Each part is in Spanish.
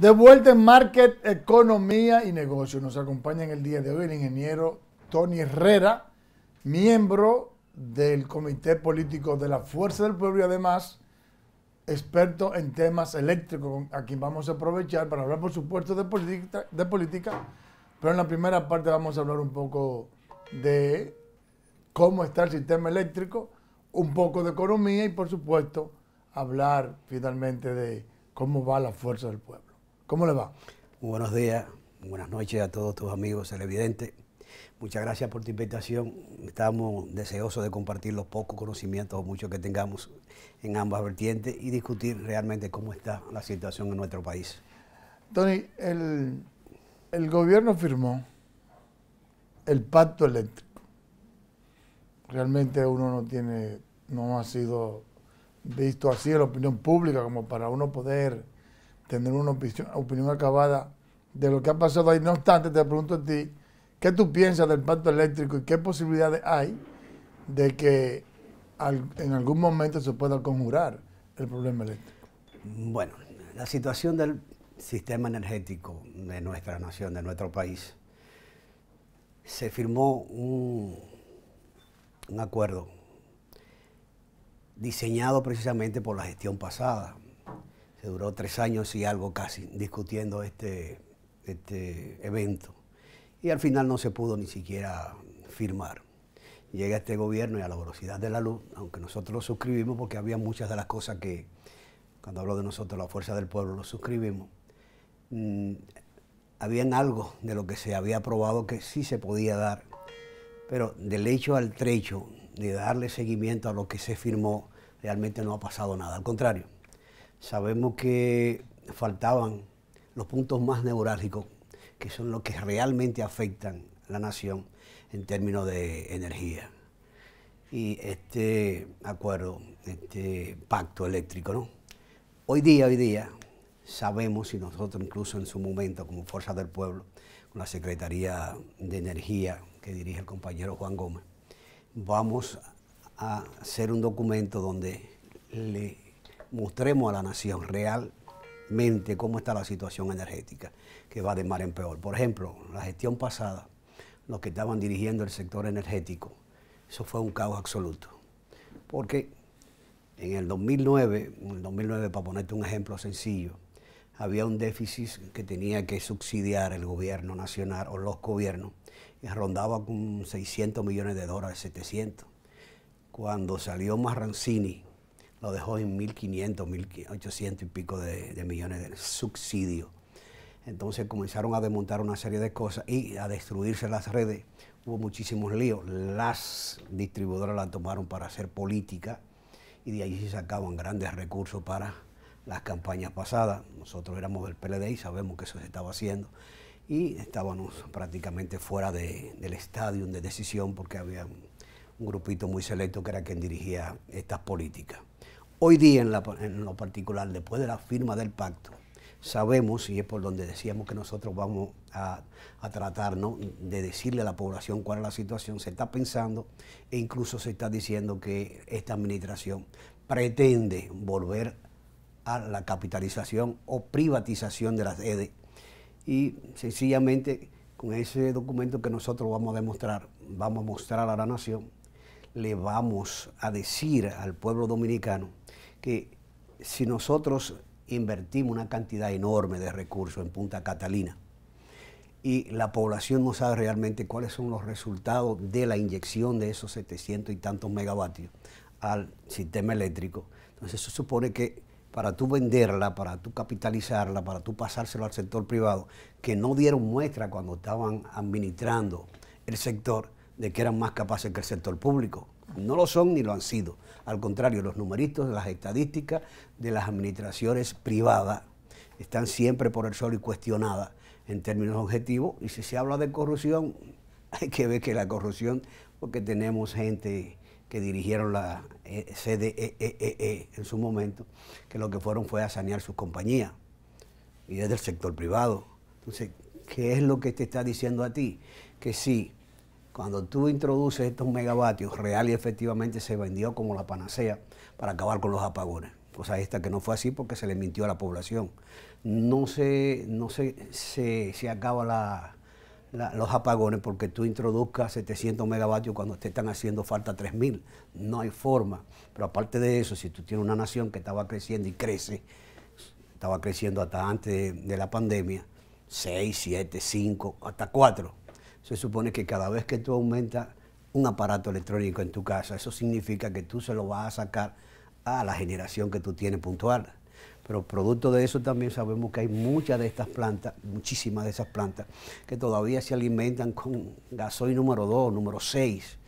De vuelta en Market, Economía y Negocios. Nos acompaña en el día de hoy el ingeniero Tony Herrera, miembro del Comité Político de la Fuerza del Pueblo y además experto en temas eléctricos, a quien vamos a aprovechar para hablar, por supuesto, de política, de política pero en la primera parte vamos a hablar un poco de cómo está el sistema eléctrico, un poco de economía y, por supuesto, hablar finalmente de cómo va la fuerza del pueblo. ¿Cómo le va? buenos días, buenas noches a todos tus amigos televidentes. Muchas gracias por tu invitación. Estamos deseosos de compartir los pocos conocimientos o muchos que tengamos en ambas vertientes y discutir realmente cómo está la situación en nuestro país. Tony, el, gobierno firmó el pacto eléctrico. Realmente uno no tiene, no ha sido visto así en la opinión pública como para uno poder tener una opinión, acabada de lo que ha pasado ahí. No obstante, te pregunto a ti, ¿qué tú piensas del pacto eléctrico y qué posibilidades hay de que en algún momento se pueda conjurar el problema eléctrico? Bueno, la situación del sistema energético de nuestra nación, de nuestro país, se firmó un acuerdo diseñado precisamente por la gestión pasada, se duró tres años y algo casi discutiendo este, este evento. Y al final no se pudo ni siquiera firmar. Llega este gobierno y a la velocidad de la luz, aunque nosotros lo suscribimos porque había muchas de las cosas que, cuando hablo de nosotros, la fuerza del pueblo, lo suscribimos, mm, habían algo de lo que se había aprobado que sí se podía dar, pero del hecho al trecho de darle seguimiento a lo que se firmó, realmente no ha pasado nada. Al contrario, sabemos que faltaban los puntos más neurálgicos, que son los que realmente afectan a la nación en términos de energía. Y este acuerdo, este pacto eléctrico, ¿no? Hoy día, hoy día, sabemos, y nosotros incluso en su momento, como Fuerza del Pueblo, con la Secretaría de Energía que dirige el compañero Juan Gómez, vamos a hacer un documento donde le mostremos a la nación realmente cómo está la situación energética, que va de mal en peor. Por ejemplo, la gestión pasada, los que estaban dirigiendo el sector energético, eso fue un caos absoluto. Porque en el 2009, en el 2009 para ponerte un ejemplo sencillo, había un déficit que tenía que subsidiar el gobierno nacional o los gobiernos, y rondaba con 600 millones de dólares, 700. Cuando salió Marrancini lo dejó en 1.500, 1.800 y pico de, millones de subsidio, Entonces comenzaron a desmontar una serie de cosas y a destruirse las redes. Hubo muchísimos líos. Las distribuidoras las tomaron para hacer política y de ahí se sacaban grandes recursos para las campañas pasadas. Nosotros éramos del PLD y sabemos que eso se estaba haciendo. Y estábamos prácticamente fuera del estadio de decisión porque había un grupito muy selecto que era quien dirigía estas políticas. Hoy día, en, lo particular, después de la firma del pacto, sabemos, y es por donde decíamos que nosotros vamos a, tratar de decirle a la población cuál es la situación, se está pensando e incluso se está diciendo que esta administración pretende volver a la capitalización o privatización de las EDE. E. Y sencillamente con ese documento que nosotros vamos a demostrar, vamos a mostrar a la nación, le vamos a decir al pueblo dominicano que si nosotros invertimos una cantidad enorme de recursos en Punta Catalina y la población no sabe realmente cuáles son los resultados de la inyección de esos 700 y tantos megavatios al sistema eléctrico, entonces eso supone que para tú venderla, para tú capitalizarla, para tú pasárselo al sector privado, que no dieron muestra cuando estaban administrando el sector de que eran más capaces que el sector público. No lo son ni lo han sido. Al contrario, los numeritos las estadísticas de las administraciones privadas están siempre por el sol y cuestionadas en términos objetivos. Y si se habla de corrupción, hay que ver que la corrupción, porque tenemos gente que dirigieron la eh, CDEE e e e en su momento, que lo que fueron fue a sanear sus compañías, y es del sector privado. Entonces, ¿qué es lo que te está diciendo a ti? Que sí, cuando tú introduces estos megavatios, real y efectivamente se vendió como la panacea para acabar con los apagones. O sea, esta que no fue así porque se le mintió a la población. No se, no se, acaba los apagones porque tú introduzcas 700 megavatios cuando te están haciendo falta 3.000. No hay forma. Pero aparte de eso, si tú tienes una nación que estaba creciendo y crece, estaba creciendo hasta antes de, de la pandemia, 6, 7, 5, hasta 4 se supone que cada vez que tú aumentas un aparato electrónico en tu casa, eso significa que tú se lo vas a sacar a la generación que tú tienes puntual. Pero producto de eso también sabemos que hay muchas de estas plantas, muchísimas de esas plantas, que todavía se alimentan con gasoil número 2, número 6.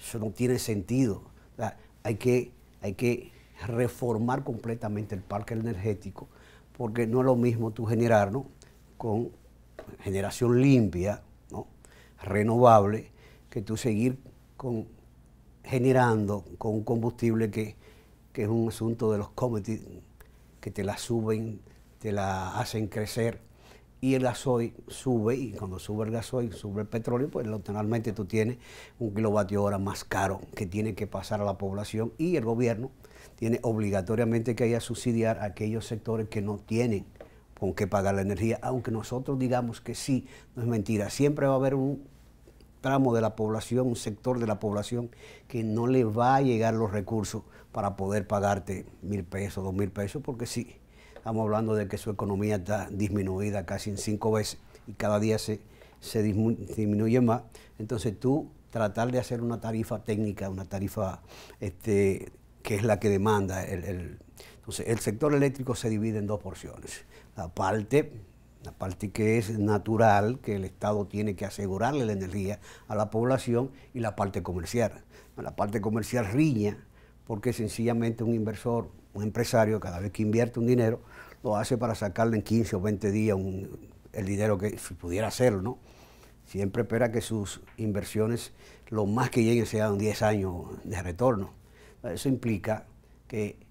Eso no tiene sentido. hay, que, hay que reformar completamente el parque energético, porque no es lo mismo tú generar con generación limpia, renovable que tú seguir con, generando con un combustible que, es un asunto de los commodities que te la suben, te la hacen crecer y el gasoil sube y cuando sube el gasoil sube el petróleo, pues naturalmente tú tienes un kilovatio hora más caro que tiene que pasar a la población y el gobierno tiene obligatoriamente que haya a subsidiar a aquellos sectores que no tienen con qué pagar la energía, aunque nosotros digamos que sí, no es mentira, siempre va a haber un tramo de la población, un sector de la población que no le va a llegar los recursos para poder pagarte mil pesos, dos mil pesos, porque sí, estamos hablando de que su economía está disminuida casi en cinco veces y cada día se, se disminuye más. Entonces tú tratar de hacer una tarifa técnica, una tarifa este, que es la que demanda el entonces, el sector eléctrico se divide en dos porciones. La parte, la parte que es natural, que el Estado tiene que asegurarle la energía a la población, y la parte comercial. La parte comercial riña porque sencillamente un inversor, un empresario, cada vez que invierte un dinero, lo hace para sacarle en 15 o 20 días el dinero que pudiera hacerlo, ¿no? Siempre espera que sus inversiones, lo más que lleguen, sean 10 años de retorno. Eso implica que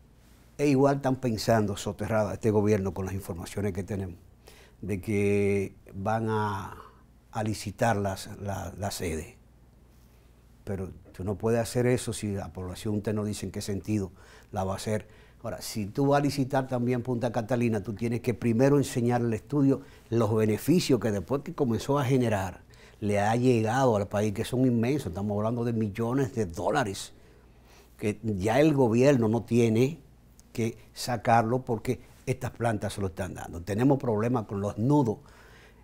e igual están pensando, soterrada, este gobierno con las informaciones que tenemos, de que van a, licitar la, sede. Pero tú no puedes hacer eso si la población te no dice en qué sentido la va a hacer. Ahora, si tú vas a licitar también Punta Catalina, tú tienes que primero enseñar al estudio los beneficios que después que comenzó a generar, le ha llegado al país, que son inmensos, estamos hablando de millones de dólares, que ya el gobierno no tiene que sacarlo porque estas plantas se lo están dando. Tenemos problemas con los nudos,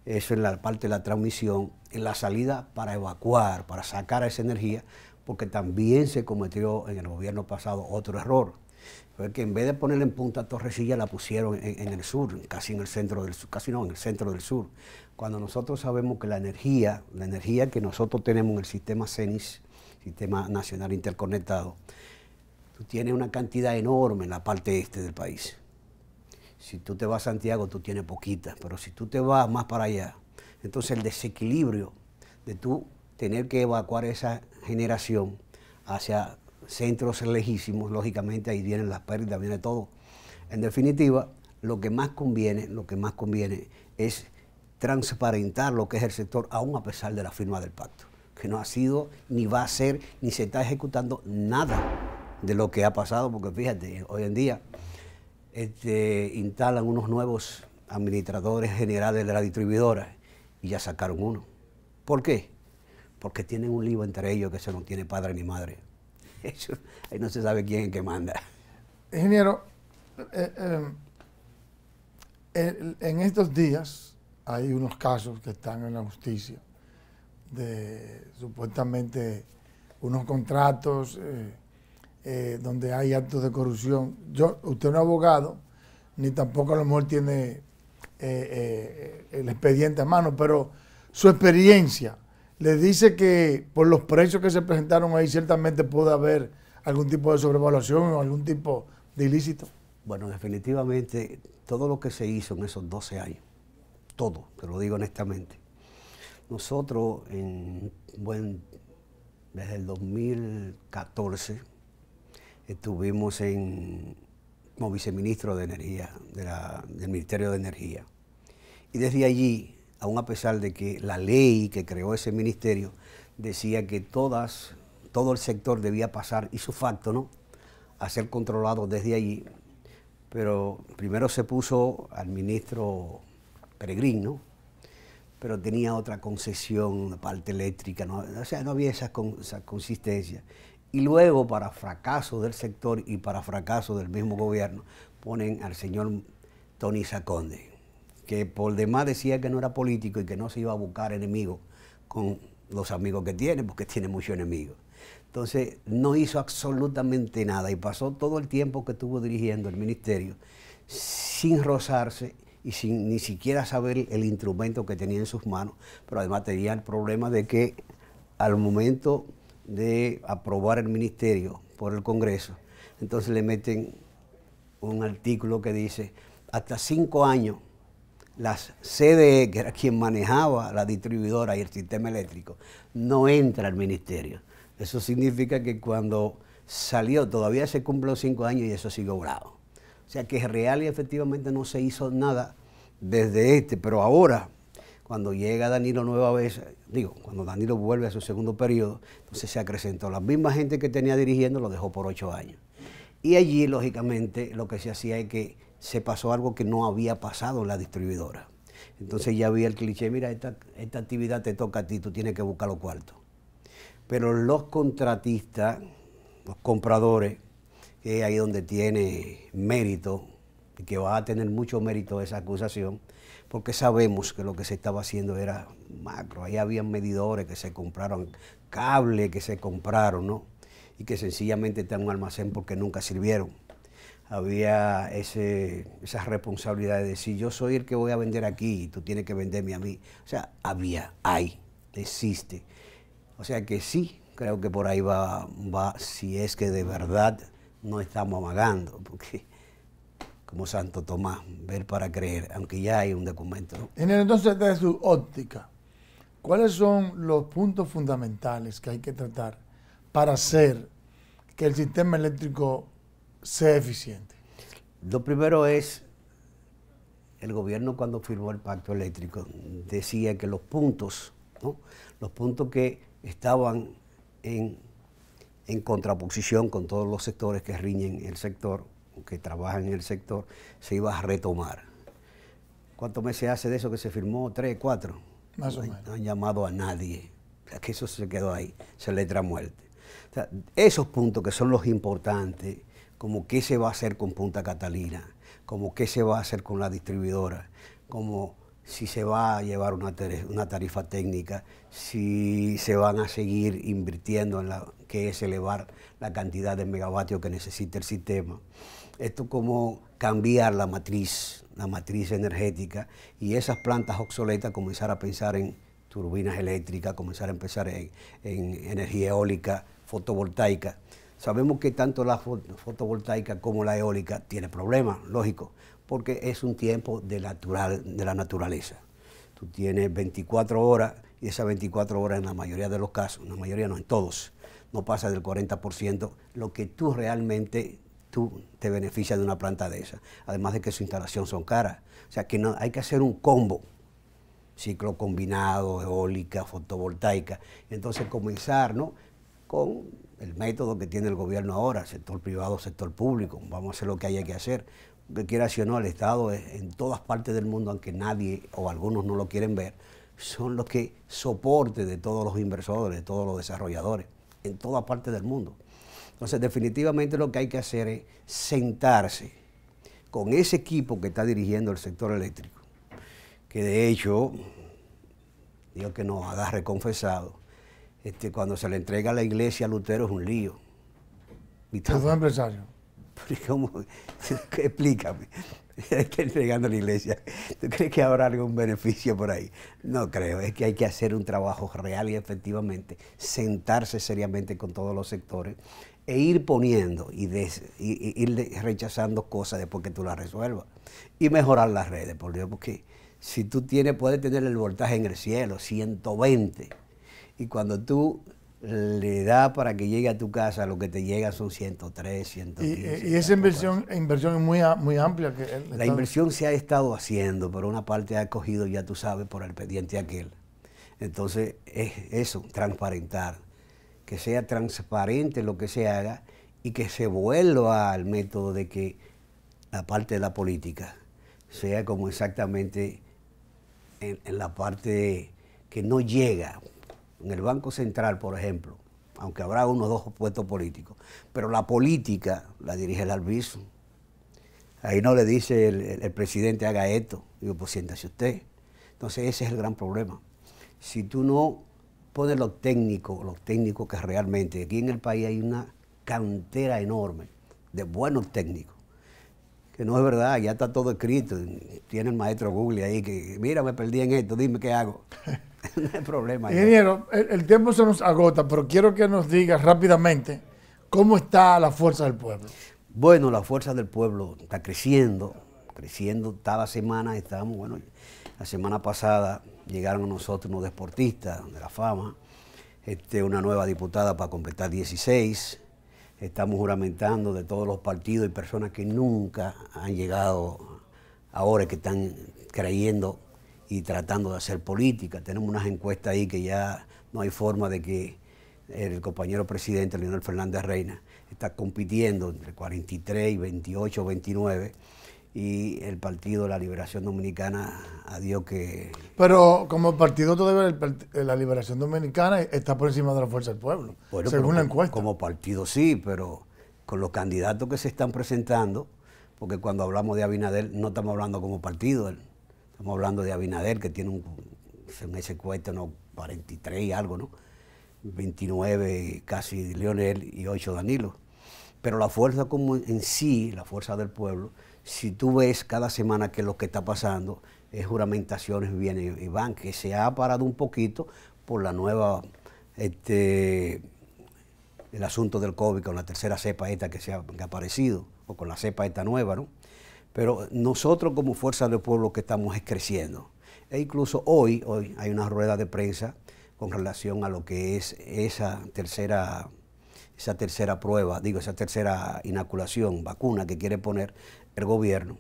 eso es la parte de la transmisión, en la salida para evacuar, para sacar esa energía, porque también se cometió en el gobierno pasado otro error. Fue en vez de ponerla en punta Torrecilla, la pusieron en, el sur, casi en el centro del sur, casi no, en el centro del sur. Cuando nosotros sabemos que la energía, la energía que nosotros tenemos en el sistema CENIS, Sistema Nacional Interconectado, tú tienes una cantidad enorme en la parte este del país. Si tú te vas a Santiago, tú tienes poquita, pero si tú te vas más para allá, entonces el desequilibrio de tú tener que evacuar esa generación hacia centros lejísimos, lógicamente ahí vienen las pérdidas, viene todo. En definitiva, lo que más conviene, lo que más conviene es transparentar lo que es el sector, aún a pesar de la firma del pacto, que no ha sido, ni va a ser, ni se está ejecutando nada de lo que ha pasado, porque fíjate, hoy en día este, instalan unos nuevos administradores generales de la distribuidora y ya sacaron uno. ¿Por qué? Porque tienen un libro entre ellos que se no tiene padre ni madre. Eso, ahí no se sabe quién es que manda. Ingeniero, eh, eh, en estos días hay unos casos que están en la justicia de supuestamente unos contratos eh, eh, donde hay actos de corrupción. Yo, usted no es abogado, ni tampoco a lo mejor tiene eh, eh, el expediente a mano, pero su experiencia le dice que por los precios que se presentaron ahí ciertamente puede haber algún tipo de sobrevaluación o algún tipo de ilícito. Bueno, definitivamente todo lo que se hizo en esos 12 años, todo, te lo digo honestamente. Nosotros en buen desde el 2014 estuvimos en, como viceministro de Energía, del Ministerio de Energía. Y desde allí, aún a pesar de que la ley que creó ese ministerio decía que todas, todo el sector debía pasar, y su facto, ¿no?, a ser controlado desde allí, pero primero se puso al ministro Peregrín, ¿no? pero tenía otra concesión, la parte eléctrica, ¿no? o sea, no había esa, esa consistencia y luego para fracaso del sector y para fracaso del mismo gobierno ponen al señor Tony Saconde, que por demás decía que no era político y que no se iba a buscar enemigos con los amigos que tiene, porque tiene muchos enemigos. Entonces no hizo absolutamente nada y pasó todo el tiempo que estuvo dirigiendo el ministerio sin rozarse y sin ni siquiera saber el instrumento que tenía en sus manos, pero además tenía el problema de que al momento de aprobar el ministerio por el Congreso, entonces le meten un artículo que dice hasta cinco años las CDE, que era quien manejaba la distribuidora y el sistema eléctrico, no entra al ministerio. Eso significa que cuando salió todavía se cumplen cinco años y eso sigue obrado. O sea que real y efectivamente no se hizo nada desde este, pero ahora cuando llega Danilo nueva vez, digo, cuando Danilo vuelve a su segundo periodo, entonces se acrecentó. La misma gente que tenía dirigiendo lo dejó por ocho años. Y allí, lógicamente, lo que se hacía es que se pasó algo que no había pasado en la distribuidora. Entonces ya había el cliché, mira, esta, esta actividad te toca a ti, tú tienes que buscar los cuartos. Pero los contratistas, los compradores, que es ahí donde tiene mérito, y que va a tener mucho mérito esa acusación, porque sabemos que lo que se estaba haciendo era macro. Ahí habían medidores que se compraron, cables que se compraron, ¿no? Y que sencillamente están en un almacén porque nunca sirvieron. Había ese, esa responsabilidad de decir, yo soy el que voy a vender aquí y tú tienes que venderme a mí. O sea, había, hay, existe. O sea que sí, creo que por ahí va, va si es que de verdad no estamos amagando, porque como Santo Tomás, ver para creer, aunque ya hay un documento. En el entonces de su óptica, ¿cuáles son los puntos fundamentales que hay que tratar para hacer que el sistema eléctrico sea eficiente? Lo primero es, el gobierno cuando firmó el pacto eléctrico decía que los puntos, los puntos que estaban en, en contraposición con todos los sectores que riñen el sector, que trabajan en el sector, se iba a retomar. ¿Cuántos meses hace de eso que se firmó? ¿Tres, cuatro? Más o menos. No han llamado a nadie. que eso se quedó ahí, se letra muerte. esos puntos que son los importantes, como qué se va a hacer con Punta Catalina, como qué se va a hacer con la distribuidora, como si se va a llevar una, tarifa técnica, si se van a seguir invirtiendo en la, que es elevar la cantidad de megavatios que necesita el sistema. Esto como cambiar la matriz, la matriz energética y esas plantas obsoletas comenzar a pensar en turbinas eléctricas, comenzar a empezar en, en energía eólica, fotovoltaica. Sabemos que tanto la fotovoltaica como la eólica tiene problemas, lógico, porque es un tiempo de, la naturaleza. Tú tienes 24 horas y esas 24 horas en la mayoría de los casos, en la mayoría no, en todos, no pasa del 40%, lo que tú realmente tú te beneficia de una planta de esa. Además de que su instalación son caras. O sea que hay que hacer un combo, ciclo combinado, eólica, fotovoltaica. Entonces comenzar ¿no? con el método que tiene el gobierno ahora, sector privado, sector público. Vamos a hacer lo que haya que hacer que quiera decir no, el Estado en todas partes del mundo, aunque nadie o algunos no lo quieren ver, son los que soporte de todos los inversores, de todos los desarrolladores, en todas partes del mundo. Entonces, definitivamente lo que hay que hacer es sentarse con ese equipo que está dirigiendo el sector eléctrico, que de hecho, Dios que nos haga reconfesado, este, cuando se le entrega a la iglesia a Lutero es un lío. Y empresario. ¿Cómo? Explícame. llegando entregando la iglesia. ¿Tú crees que habrá algún beneficio por ahí? No creo. Es que hay que hacer un trabajo real y efectivamente, sentarse seriamente con todos los sectores e ir poniendo y, ir rechazando cosas después que tú las resuelvas. Y mejorar las redes, por Dios, porque si tú tienes, puedes tener el voltaje en el cielo, 120. Y cuando tú le da para que llegue a tu casa, lo que te llega son 103, 115. Y, eh, esa inversión, inversión es muy, muy amplia. Que la inversión se ha estado haciendo, pero una parte ha cogido, ya tú sabes, por el pendiente aquel. Entonces, es eso, transparentar, que sea transparente lo que se haga y que se vuelva al método de que la parte de la política sea como exactamente en la parte que no llega, en el Banco Central, por ejemplo, aunque habrá uno o dos puestos políticos, pero la política la dirige el Alviso. Ahí no le dice el, el presidente haga esto, digo, pues siéntase usted. Entonces ese es el gran problema. Si tú no pones los técnicos, los técnicos que realmente, aquí en el país hay una cantera enorme de buenos técnicos, que no es verdad, ya está todo escrito, tiene el maestro Google ahí que, mira, me perdí en esto, dime qué hago. no hay problema. Ingeniero, el, tiempo se nos agota, pero quiero que nos digas rápidamente cómo está la fuerza del pueblo. Bueno, la fuerza del pueblo está creciendo, creciendo cada semana. Estamos, bueno, la semana pasada llegaron a nosotros unos deportistas de la fama, este, una nueva diputada para completar 16. Estamos juramentando de todos los partidos y personas que nunca han llegado ahora que están creyendo y tratando de hacer política. Tenemos unas encuestas ahí que ya no hay forma de que el compañero presidente Leonel Fernández Reina está compitiendo entre 43 y 28 29 y el Partido de la Liberación Dominicana, adiós que... Pero como partido todavía el, eh, la Liberación Dominicana está por encima de la fuerza del pueblo, según la encuesta. Como, como partido sí, pero con los candidatos que se están presentando, porque cuando hablamos de Abinader no estamos hablando como partido, Estamos hablando de Abinader, que tiene un, en ese cuento, no, 43 y algo, ¿no? 29 casi Leonel y 8 Danilo. Pero la fuerza como en sí, la fuerza del pueblo, si tú ves cada semana que lo que está pasando es juramentaciones viene y van, que se ha parado un poquito por la nueva, este, el asunto del COVID con la tercera cepa esta que, se que ha aparecido, o con la cepa esta nueva, ¿no? Pero nosotros como Fuerza del Pueblo que estamos es creciendo. E incluso hoy, hoy hay una rueda de prensa con relación a lo que es esa tercera, esa tercera prueba, digo, esa tercera inoculación, vacuna que quiere poner el gobierno.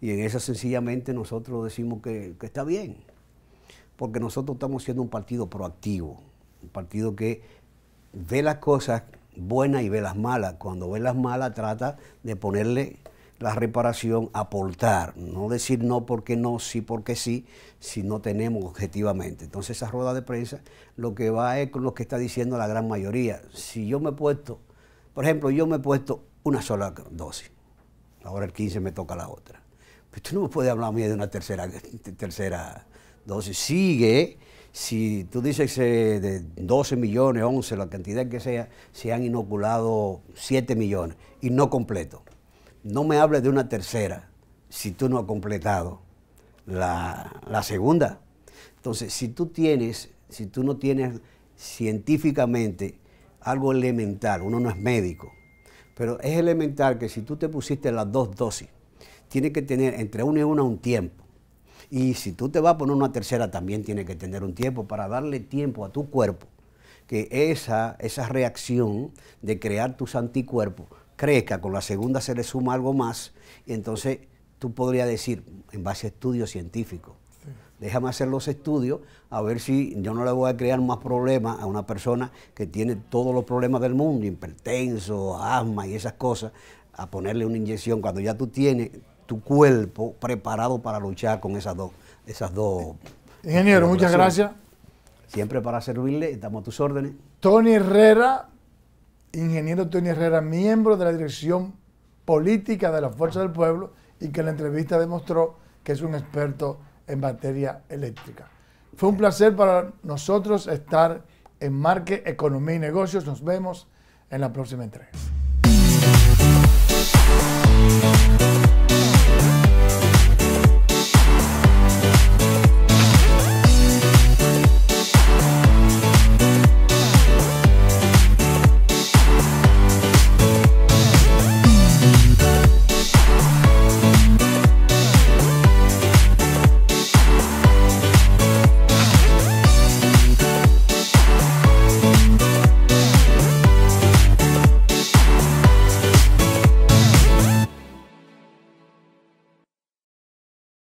Y en esa sencillamente nosotros decimos que está bien, porque nosotros estamos siendo un partido proactivo, un partido que ve las cosas buenas y ve las malas. Cuando ve las malas trata de ponerle la reparación, aportar, no decir no porque no, sí porque sí, si no tenemos objetivamente. Entonces esa rueda de prensa lo que va es con lo que está diciendo la gran mayoría. Si yo me he puesto, por ejemplo, yo me he puesto una sola dosis, ahora el 15 me toca la otra. Pero pues tú no me puedes hablar de una tercera, tercera dosis. Sigue, si tú dices eh, de 12 millones, 11, la cantidad que sea, se han inoculado 7 millones y no completo no me hables de una tercera si tú no has completado la, segunda. Entonces, si tú tienes, si tú no tienes científicamente algo elemental, uno no es médico, pero es elemental que si tú te pusiste las dos dosis, tiene que tener entre una y una un tiempo. Y si tú te vas a poner una tercera, también tiene que tener un tiempo para darle tiempo a tu cuerpo que esa, esa reacción de crear tus anticuerpos crezca, con la segunda se le suma algo más, y entonces tú podrías decir, en base a estudios científicos, déjame hacer los estudios a ver si yo no le voy a crear más problemas a una persona que tiene todos los problemas del mundo, hipertenso, asma y esas cosas, a ponerle una inyección cuando ya tú tienes tu cuerpo preparado para luchar con esas dos. Esas dos Ingeniero, muchas gracias. Siempre para servirle, estamos a tus órdenes. Tony Herrera, ingeniero Tony Herrera, miembro de la Dirección Política de la Fuerza del Pueblo, y que la entrevista demostró que es un experto en materia eléctrica. Fue un placer para nosotros estar en Marque Economía y Negocios. Nos vemos en la próxima entrega.